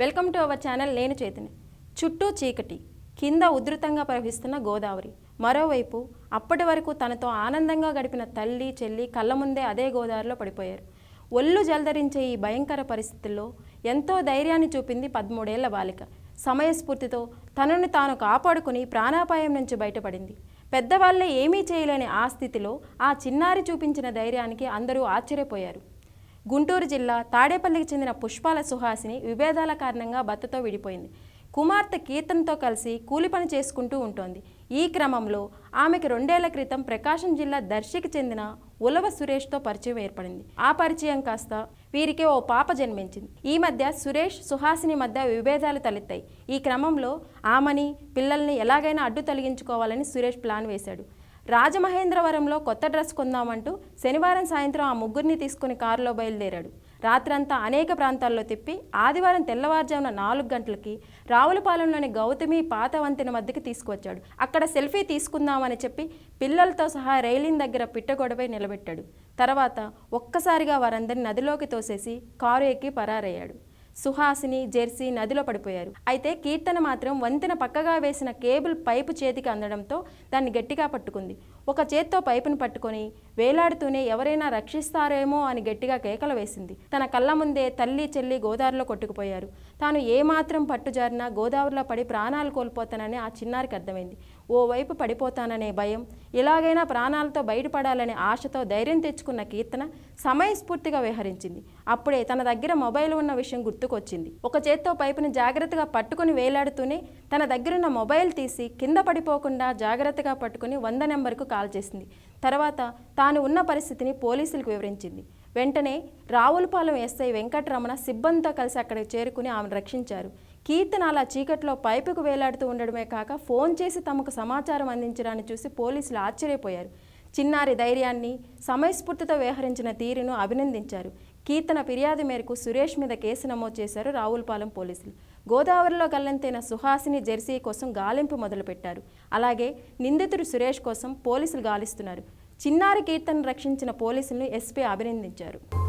welcome to our channel నేను చేతిని చుట్టూ చీకటి కింద ఉధృతంగా ప్రవహిస్తున్న గోదావరి మరోవైపు అప్పటి వరకు తనతో ఆనందంగా గడిపిన తల్లి చెల్లి కళ్ళ ముందే అదే గోదావరిలో పడిపోయారు ఒళ్ళు జలధరించే ఈ భయంకర పరిస్థితుల్లో ఎంతో ధైర్యాన్ని చూపింది పదమూడేళ్ల బాలిక సమయస్ఫూర్తితో తనను తాను కాపాడుకుని ప్రాణాపాయం నుంచి బయటపడింది పెద్దవాళ్లే ఏమీ చేయలేని ఆ స్థితిలో ఆ చిన్నారి చూపించిన ధైర్యానికి అందరూ ఆశ్చర్యపోయారు గుంటూరు జిల్లా తాడేపల్లికి చెందిన పుష్పాల సుహాసిని విభేదాల కారణంగా భర్తతో విడిపోయింది కుమార్తె కీర్తన్తో కలిసి కూలి పని చేసుకుంటూ ఉంటోంది ఈ క్రమంలో ఆమెకు రెండేళ్ల క్రితం ప్రకాశం జిల్లా దర్శికి చెందిన ఉలవ సురేష్తో పరిచయం ఏర్పడింది ఆ పరిచయం కాస్త వీరికి ఓ పాప జన్మించింది ఈ మధ్య సురేష్ సుహాసిని మధ్య విభేదాలు తలెత్తాయి ఈ క్రమంలో ఆమెని పిల్లల్ని ఎలాగైనా అడ్డు తొలగించుకోవాలని సురేష్ ప్లాన్ వేశాడు రాజమహేంద్రవరంలో కొత్త డ్రెస్ కొందామంటూ శనివారం సాయంత్రం ఆ ముగ్గురిని తీసుకుని కారులో బయలుదేరాడు రాత్రంతా అనేక ప్రాంతాల్లో తిప్పి ఆదివారం తెల్లవారుజామున నాలుగు గంటలకి రావులపాలెంలోని గౌతమి పాత వంతెన మధ్యకి తీసుకువచ్చాడు అక్కడ సెల్ఫీ తీసుకుందామని చెప్పి పిల్లలతో సహా రైలింగ్ దగ్గర పిట్టగొడపై నిలబెట్టాడు తర్వాత ఒక్కసారిగా వారందరిని నదిలోకి తోసేసి కారు ఎక్కి పరారయ్యాడు సుహాసిని జెర్సీ నదిలో పడిపోయారు అయితే కీర్తన మాత్రం వంతెన పక్కగా వేసిన కేబుల్ పైపు చేతికి అందడంతో దాన్ని గట్టిగా పట్టుకుంది ఒక చేత్తో పైపును పట్టుకొని వేలాడుతూనే ఎవరైనా రక్షిస్తారేమో అని గట్టిగా కేకలు వేసింది తన కళ్ళ ముందే తల్లి చెల్లి గోదావరిలో కొట్టుకుపోయారు తాను ఏమాత్రం పట్టుజారినా గోదావరిలో పడి ప్రాణాలు కోల్పోతానని ఆ చిన్నారికి అర్థమైంది ఓవైపు పడిపోతాననే భయం ఇలాగైనా ప్రాణాలతో బయటపడాలనే ఆశతో ధైర్యం తెచ్చుకున్న కీర్తన సమయస్ఫూర్తిగా వ్యవహరించింది అప్పుడే తన దగ్గర మొబైల్ ఉన్న విషయం గుర్తుకొచ్చింది ఒక చేత్తో పైపుని జాగ్రత్తగా పట్టుకుని వేలాడుతూనే తన దగ్గరున్న మొబైల్ తీసి కింద పడిపోకుండా జాగ్రత్తగా పట్టుకుని వంద నెంబర్కు కాల్ చేసింది తర్వాత తాను ఉన్న పరిస్థితిని పోలీసులకు వివరించింది వెంటనే రావులపాలెం ఎస్ఐ వెంకటరమణ సిబ్బందితో కలిసి అక్కడికి చేరుకుని ఆమెను రక్షించారు కీర్తన అలా చీకట్లో పైపుకు వేలాడుతూ ఉండడమే కాక ఫోన్ చేసి తమకు సమాచారం అందించడాన్ని చూసి పోలీసులు ఆశ్చర్యపోయారు చిన్నారి ధైర్యాన్ని సమయస్ఫూర్తితో వ్యవహరించిన తీరును అభినందించారు కీర్తన ఫిర్యాదు మేరకు సురేష్ మీద కేసు నమోదు చేశారు రావులపాలెం పోలీసులు గోదావరిలో గల్లంతైన సుహాసిని జెర్సీ కోసం గాలింపు మొదలుపెట్టారు అలాగే నిందితుడు సురేష్ కోసం పోలీసులు గాలిస్తున్నారు చిన్నారి కీర్తన్ రక్షించిన పోలీసులను ఎస్పీ అభినందించారు